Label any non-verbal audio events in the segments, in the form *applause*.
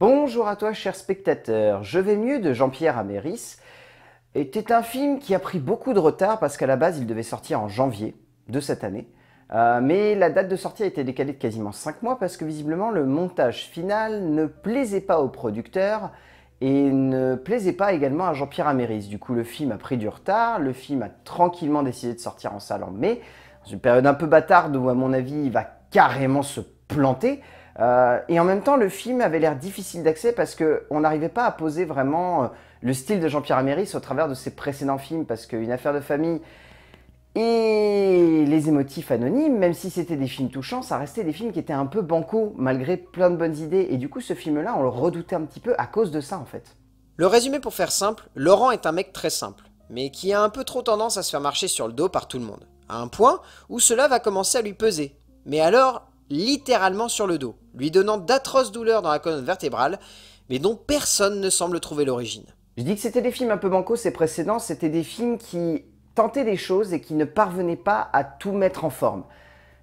Bonjour à toi, cher spectateur. Je vais mieux de Jean-Pierre Améris était un film qui a pris beaucoup de retard parce qu'à la base, il devait sortir en janvier de cette année. Euh, mais la date de sortie a été décalée de quasiment 5 mois parce que visiblement le montage final ne plaisait pas aux producteurs et ne plaisait pas également à Jean-Pierre Améris. Du coup, le film a pris du retard, le film a tranquillement décidé de sortir en salle en mai, dans une période un peu bâtarde où, à mon avis, il va carrément se planter. Euh, et en même temps, le film avait l'air difficile d'accès parce qu'on n'arrivait pas à poser vraiment euh, le style de Jean-Pierre Améris au travers de ses précédents films, parce qu'Une affaire de famille et Les émotifs anonymes, même si c'était des films touchants, ça restait des films qui étaient un peu bancaux, malgré plein de bonnes idées. Et du coup, ce film-là, on le redoutait un petit peu à cause de ça, en fait. Le résumé pour faire simple, Laurent est un mec très simple, mais qui a un peu trop tendance à se faire marcher sur le dos par tout le monde, à un point où cela va commencer à lui peser. Mais alors, littéralement sur le dos, lui donnant d'atroces douleurs dans la colonne vertébrale, mais dont personne ne semble trouver l'origine. Je dis que c'était des films un peu bancaux ces précédents, c'était des films qui tentaient des choses et qui ne parvenaient pas à tout mettre en forme.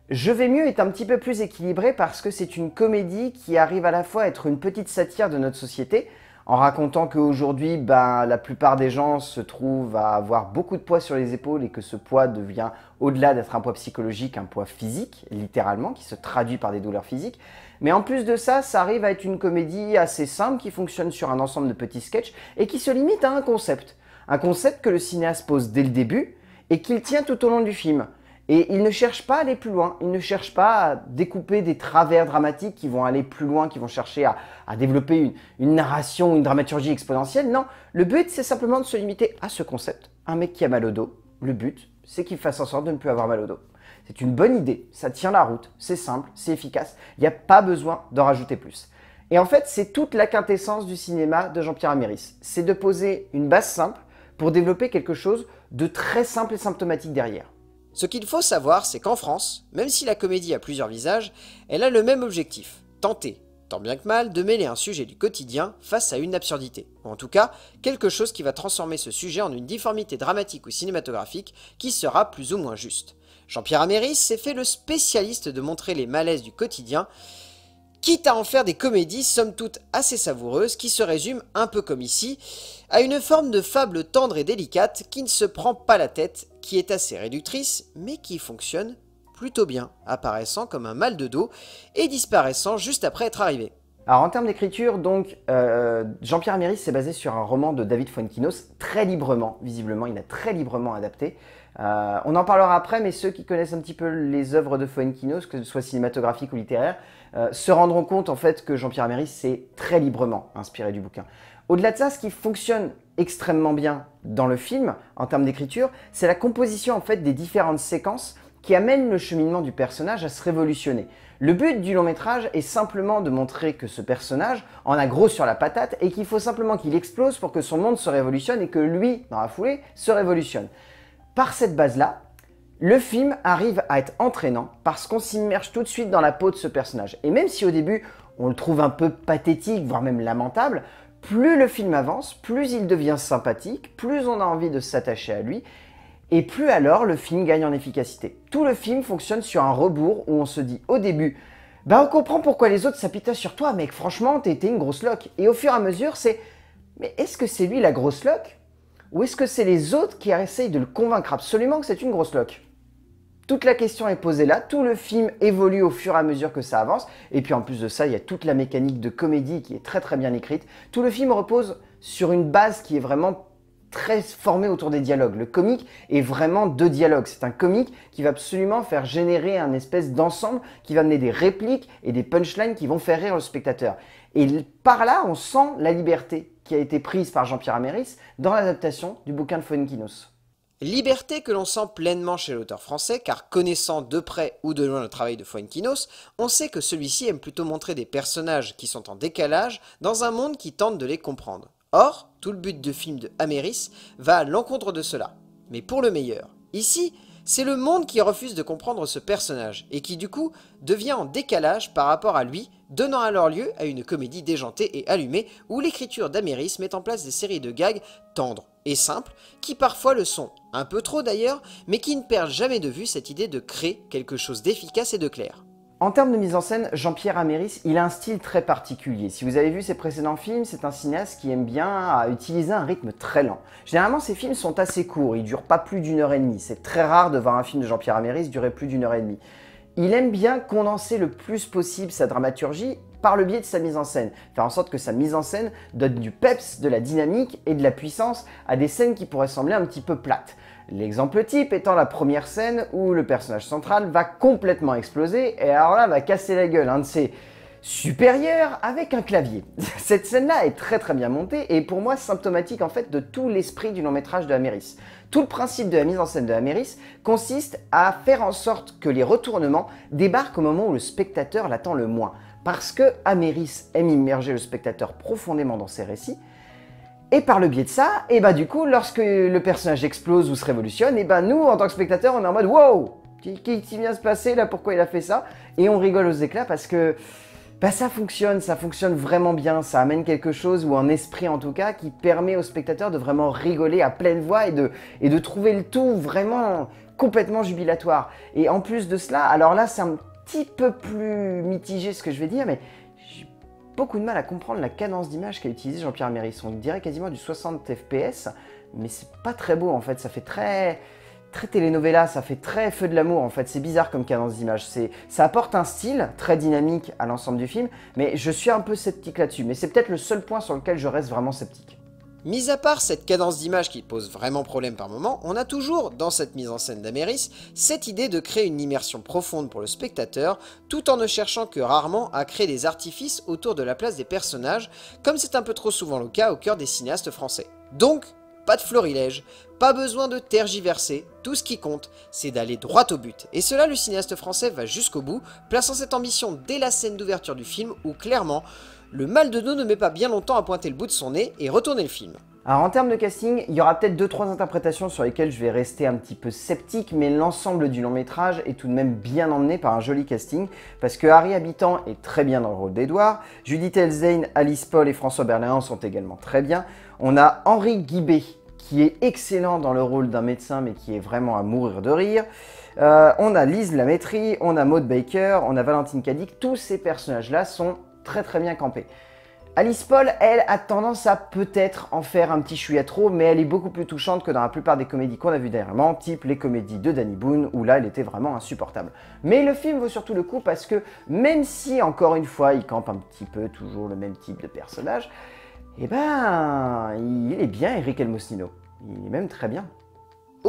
Je vais mieux est un petit peu plus équilibré parce que c'est une comédie qui arrive à la fois à être une petite satire de notre société, en racontant qu'aujourd'hui, ben, la plupart des gens se trouvent à avoir beaucoup de poids sur les épaules et que ce poids devient, au-delà d'être un poids psychologique, un poids physique, littéralement, qui se traduit par des douleurs physiques. Mais en plus de ça, ça arrive à être une comédie assez simple qui fonctionne sur un ensemble de petits sketchs et qui se limite à un concept. Un concept que le cinéaste pose dès le début et qu'il tient tout au long du film. Et il ne cherche pas à aller plus loin, il ne cherche pas à découper des travers dramatiques qui vont aller plus loin, qui vont chercher à, développer une, une, narration, une dramaturgie exponentielle. Non, le but, c'est simplement de se limiter à ce concept. Un mec qui a mal au dos, le but, c'est qu'il fasse en sorte de ne plus avoir mal au dos. C'est une bonne idée, ça tient la route, c'est simple, c'est efficace, il n'y a pas besoin d'en rajouter plus. Et en fait, c'est toute la quintessence du cinéma de Jean-Pierre Améris. C'est de poser une base simple pour développer quelque chose de très simple et symptomatique derrière. Ce qu'il faut savoir, c'est qu'en France, même si la comédie a plusieurs visages, elle a le même objectif, tenter, tant bien que mal, de mêler un sujet du quotidien face à une absurdité, ou en tout cas, quelque chose qui va transformer ce sujet en une difformité dramatique ou cinématographique qui sera plus ou moins juste. Jean-Pierre Améris s'est fait le spécialiste de montrer les malaises du quotidien, quitte à en faire des comédies somme toute assez savoureuses qui se résument, un peu comme ici, à une forme de fable tendre et délicate qui ne se prend pas la tête qui est assez réductrice, mais qui fonctionne plutôt bien, apparaissant comme un mal de dos et disparaissant juste après être arrivé. Alors en termes d'écriture, donc euh, Jean-Pierre Améris s'est basé sur un roman de David Foenkinos très librement, visiblement, il a très librement adapté. Euh, on en parlera après, mais ceux qui connaissent un petit peu les œuvres de Foenkinos, que ce soit cinématographiques ou littéraires, euh, se rendront compte en fait que Jean-Pierre Améris s'est très librement inspiré du bouquin. Au-delà de ça, ce qui fonctionne extrêmement bien dans le film, en termes d'écriture, c'est la composition en fait des différentes séquences qui amène le cheminement du personnage à se révolutionner. Le but du long métrage est simplement de montrer que ce personnage en a gros sur la patate et qu'il faut simplement qu'il explose pour que son monde se révolutionne et que lui, dans la foulée, se révolutionne. Par cette base-là, le film arrive à être entraînant parce qu'on s'immerge tout de suite dans la peau de ce personnage. Et même si au début on le trouve un peu pathétique, voire même lamentable, plus le film avance, plus il devient sympathique, plus on a envie de s'attacher à lui, et plus alors le film gagne en efficacité. Tout le film fonctionne sur un rebours où on se dit au début, bah on comprend pourquoi les autres s'apitent sur toi, mec, franchement, t'étais une grosse loque. Et au fur et à mesure, c'est, mais est-ce que c'est lui la grosse loque Ou est-ce que c'est les autres qui essayent de le convaincre absolument que c'est une grosse loque toute la question est posée là, tout le film évolue au fur et à mesure que ça avance, et puis en plus de ça, il y a toute la mécanique de comédie qui est très très bien écrite. Tout le film repose sur une base qui est vraiment très formée autour des dialogues. Le comique est vraiment de dialogue. C'est un comique qui va absolument faire générer un espèce d'ensemble qui va mener des répliques et des punchlines qui vont faire rire le spectateur. Et par là, on sent la liberté qui a été prise par Jean-Pierre Améris dans l'adaptation du bouquin de Fuenquinos. Liberté que l'on sent pleinement chez l'auteur français, car connaissant de près ou de loin le travail de Foenkinos, on sait que celui-ci aime plutôt montrer des personnages qui sont en décalage dans un monde qui tente de les comprendre. Or, tout le but de film de Améris va à l'encontre de cela, mais pour le meilleur. Ici, c'est le monde qui refuse de comprendre ce personnage, et qui du coup devient en décalage par rapport à lui, donnant alors lieu à une comédie déjantée et allumée, où l'écriture d'Améris met en place des séries de gags tendres, et simple, qui parfois le sont, un peu trop d'ailleurs, mais qui ne perdent jamais de vue cette idée de créer quelque chose d'efficace et de clair. En termes de mise en scène, Jean-Pierre Améris, il a un style très particulier. Si vous avez vu ses précédents films, c'est un cinéaste qui aime bien utiliser un rythme très lent. Généralement, ses films sont assez courts, ils durent pas plus d'une heure et demie. C'est très rare de voir un film de Jean-Pierre Améris durer plus d'une heure et demie. Il aime bien condenser le plus possible sa dramaturgie par le biais de sa mise en scène. Faire en sorte que sa mise en scène donne du peps, de la dynamique et de la puissance à des scènes qui pourraient sembler un petit peu plates. L'exemple type étant la première scène où le personnage central va complètement exploser et alors là va casser la gueule un de ses supérieurs avec un clavier. *laughs* Cette scène-là est très très bien montée et pour moi symptomatique en fait de tout l'esprit du long métrage de Améris. Tout le principe de la mise en scène de Améris consiste à faire en sorte que les retournements débarquent au moment où le spectateur l'attend le moins parce que Améris aime immerger le spectateur profondément dans ses récits. Et par le biais de ça, et eh bah ben, du coup, lorsque le personnage explose ou se révolutionne, et eh ben nous, en tant que spectateur, on est en mode wow, qui vient se passer là Pourquoi il a fait ça Et on rigole aux éclats parce que bah, ça fonctionne, ça fonctionne vraiment bien, ça amène quelque chose, ou un esprit en tout cas, qui permet au spectateur de vraiment rigoler à pleine voix et de, et de trouver le tout vraiment complètement jubilatoire. Et en plus de cela, alors là c'est un petit peu plus mitigé ce que je vais dire, mais j'ai beaucoup de mal à comprendre la cadence d'image qu'a utilisé Jean-Pierre Méris. On dirait quasiment du 60 fps, mais c'est pas très beau en fait, ça fait très très telenovela, ça fait très feu de l'amour en fait, c'est bizarre comme cadence d'image, ça apporte un style très dynamique à l'ensemble du film, mais je suis un peu sceptique là-dessus, mais c'est peut-être le seul point sur lequel je reste vraiment sceptique. Mis à part cette cadence d'image qui pose vraiment problème par moment, on a toujours, dans cette mise en scène d'Améris, cette idée de créer une immersion profonde pour le spectateur, tout en ne cherchant que rarement à créer des artifices autour de la place des personnages, comme c'est un peu trop souvent le cas au cœur des cinéastes français. Donc, pas de florilège, pas besoin de tergiverser, tout ce qui compte, c'est d'aller droit au but. Et cela, le cinéaste français va jusqu'au bout, plaçant cette ambition dès la scène d'ouverture du film, où clairement, le mal de dos ne met pas bien longtemps à pointer le bout de son nez et retourner le film. Alors en termes de casting, il y aura peut-être 2-3 interprétations sur lesquelles je vais rester un petit peu sceptique, mais l'ensemble du long métrage est tout de même bien emmené par un joli casting, parce que Harry Habitant est très bien dans le rôle d'Edouard, Judith Elzane, Alice Paul et François Berléand sont également très bien, on a Henri Guibé qui est excellent dans le rôle d'un médecin mais qui est vraiment à mourir de rire. Euh, on a Lise Lamétrie, on a Maud Baker, on a Valentine Cadic, tous ces personnages-là sont très très bien campé. Alice Paul, elle, a tendance à peut-être en faire un petit chouïa trop, mais elle est beaucoup plus touchante que dans la plupart des comédies qu'on a vues dernièrement, type les comédies de Danny Boone, où là, elle était vraiment insupportable. Mais le film vaut surtout le coup parce que, même si, encore une fois, il campe un petit peu toujours le même type de personnage, eh ben, il est bien Eric Elmosino. Il est même très bien.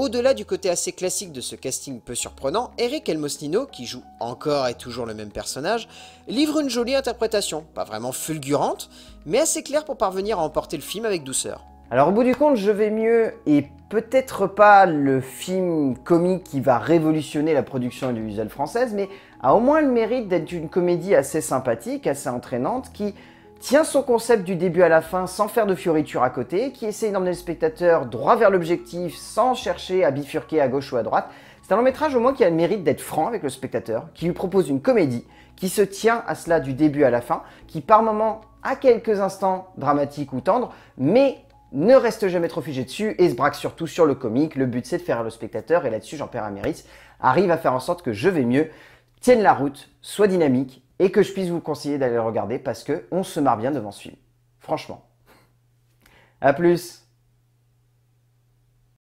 Au-delà du côté assez classique de ce casting peu surprenant, Eric Elmosnino, qui joue encore et toujours le même personnage, livre une jolie interprétation, pas vraiment fulgurante, mais assez claire pour parvenir à emporter le film avec douceur. Alors au bout du compte, je vais mieux et peut-être pas le film comique qui va révolutionner la production audiovisuelle française, mais a au moins le mérite d'être une comédie assez sympathique, assez entraînante, qui tient son concept du début à la fin sans faire de fioritures à côté, qui essaye d'emmener le spectateur droit vers l'objectif sans chercher à bifurquer à gauche ou à droite. C'est un long métrage au moins qui a le mérite d'être franc avec le spectateur, qui lui propose une comédie, qui se tient à cela du début à la fin, qui par moments a quelques instants dramatiques ou tendres, mais ne reste jamais trop figé dessus et se braque surtout sur le comique. Le but c'est de faire le spectateur, et là-dessus Jean-Pierre Améris arrive à faire en sorte que Je vais mieux tienne la route, soit dynamique et que je puisse vous conseiller d'aller le regarder parce que on se marre bien devant ce film. Franchement. A plus